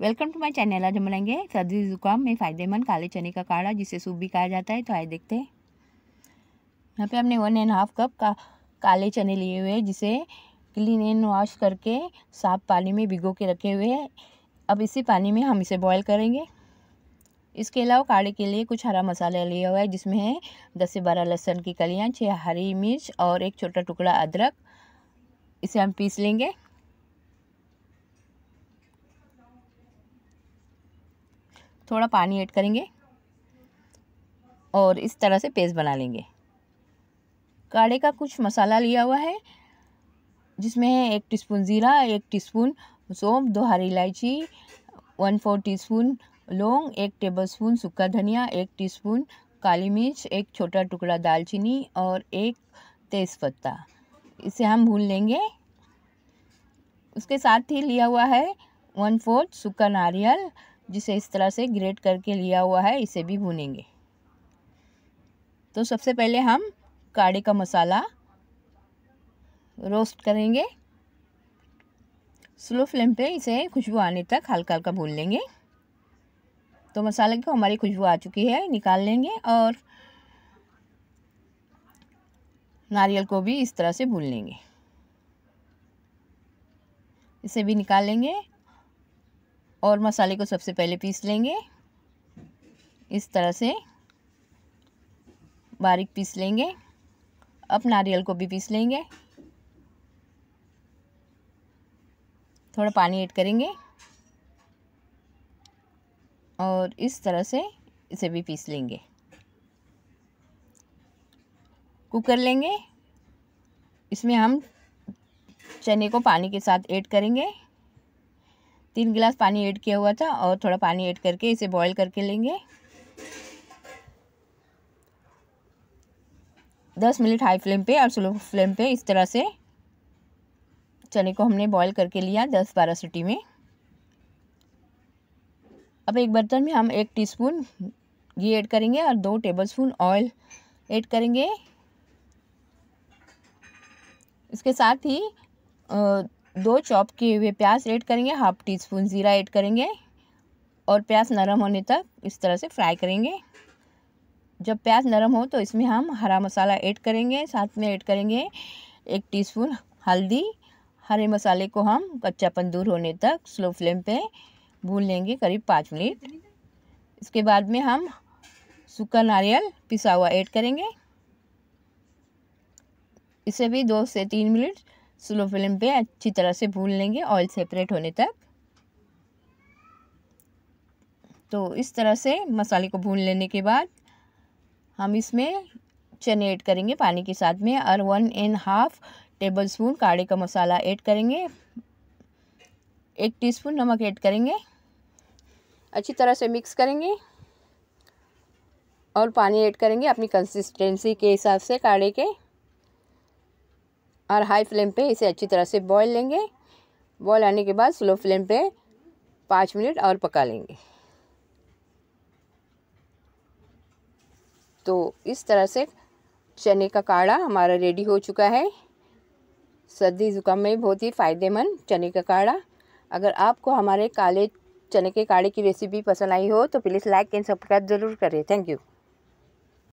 welcome to my channel आज हम बनाएंगे सर्दी जुकाम में फ़ायदेमंद काले चने का काढ़ा जिसे सूप भी कहा जाता है तो आए देखते हैं यहाँ पे हमने वन एंड हाफ कप का काले चने लिए हुए हैं जिसे क्लीन एंड वॉश करके साफ पानी में भिगो के रखे हुए हैं अब इसी पानी में हम इसे बॉयल करेंगे इसके अलावा काढ़े के लिए कुछ हरा मसाला लिया हुआ है जिसमें है दस से बारह लहसुन की कलियाँ छः हरी मिर्च और एक छोटा टुकड़ा अदरक इसे हम पीस लेंगे थोड़ा पानी ऐड करेंगे और इस तरह से पेस्ट बना लेंगे काढ़े का कुछ मसाला लिया हुआ है जिसमें है एक स्पून ज़ीरा एक टी स्पून सोम दो हरी इलायची वन फोर टीस्पून लौंग एक टेबलस्पून सूखा धनिया एक टीस्पून काली मिर्च एक छोटा टुकड़ा दालचीनी और एक तेज़पत्ता इसे हम भून लेंगे उसके साथ ही लिया हुआ है वन फोर्थ सूखा नारियल जिसे इस तरह से ग्रेट करके लिया हुआ है इसे भी भूनेंगे तो सबसे पहले हम काढ़े का मसाला रोस्ट करेंगे स्लो फ्लेम पे इसे खुशबू आने तक हल्का हल्का भून लेंगे तो मसाले की हमारी खुशबू आ चुकी है निकाल लेंगे और नारियल को भी इस तरह से भून लेंगे इसे भी निकाल लेंगे और मसाले को सबसे पहले पीस लेंगे इस तरह से बारीक पीस लेंगे अब नारियल को भी पीस लेंगे थोड़ा पानी ऐड करेंगे और इस तरह से इसे भी पीस लेंगे कुकर लेंगे इसमें हम चने को पानी के साथ ऐड करेंगे तीन गिलास पानी ऐड किया हुआ था और थोड़ा पानी ऐड करके इसे बॉईल करके लेंगे दस मिनट हाई फ्लेम पे और स्लो फ्लेम पे इस तरह से चने को हमने बॉईल करके लिया दस बारह सीटी में अब एक बर्तन में हम एक टीस्पून घी ऐड करेंगे और दो टेबलस्पून ऑयल ऐड करेंगे इसके साथ ही दो चॉप किए हुए प्याज ऐड करेंगे हाफ टी स्पून ज़ीरा ऐड करेंगे और प्याज नरम होने तक इस तरह से फ्राई करेंगे जब प्याज नरम हो तो इसमें हम हरा मसाला ऐड करेंगे साथ में ऐड करेंगे एक टीस्पून हल्दी हरे मसाले को हम कच्चापन दूर होने तक स्लो फ्लेम पे भून लेंगे करीब पाँच मिनट इसके बाद में हम सूखा नारियल पिसा हुआ ऐड करेंगे इसे भी दो से तीन मिनट स्लो फ्लेम पे अच्छी तरह से भून लेंगे ऑयल सेपरेट होने तक तो इस तरह से मसाले को भून लेने के बाद हम इसमें चने ऐड करेंगे पानी के साथ में और one and half tablespoon काढ़े का मसाला ऐड करेंगे एक टीस्पून नमक ऐड करेंगे अच्छी तरह से मिक्स करेंगे और पानी ऐड करेंगे अपनी कंसिस्टेंसी के हिसाब से काढ़े के और हाई फ्लेम पे इसे अच्छी तरह से बॉईल लेंगे बॉयल आने के बाद स्लो फ्लेम पे पाँच मिनट और पका लेंगे तो इस तरह से चने का काढ़ा हमारा रेडी हो चुका है सर्दी ज़ुकाम में बहुत ही फ़ायदेमंद चने का काढ़ा अगर आपको हमारे काले चने के काढ़े की रेसिपी पसंद आई हो तो प्लीज़ लाइक एंड सब्सक्राइब ज़रूर करें थैंक यू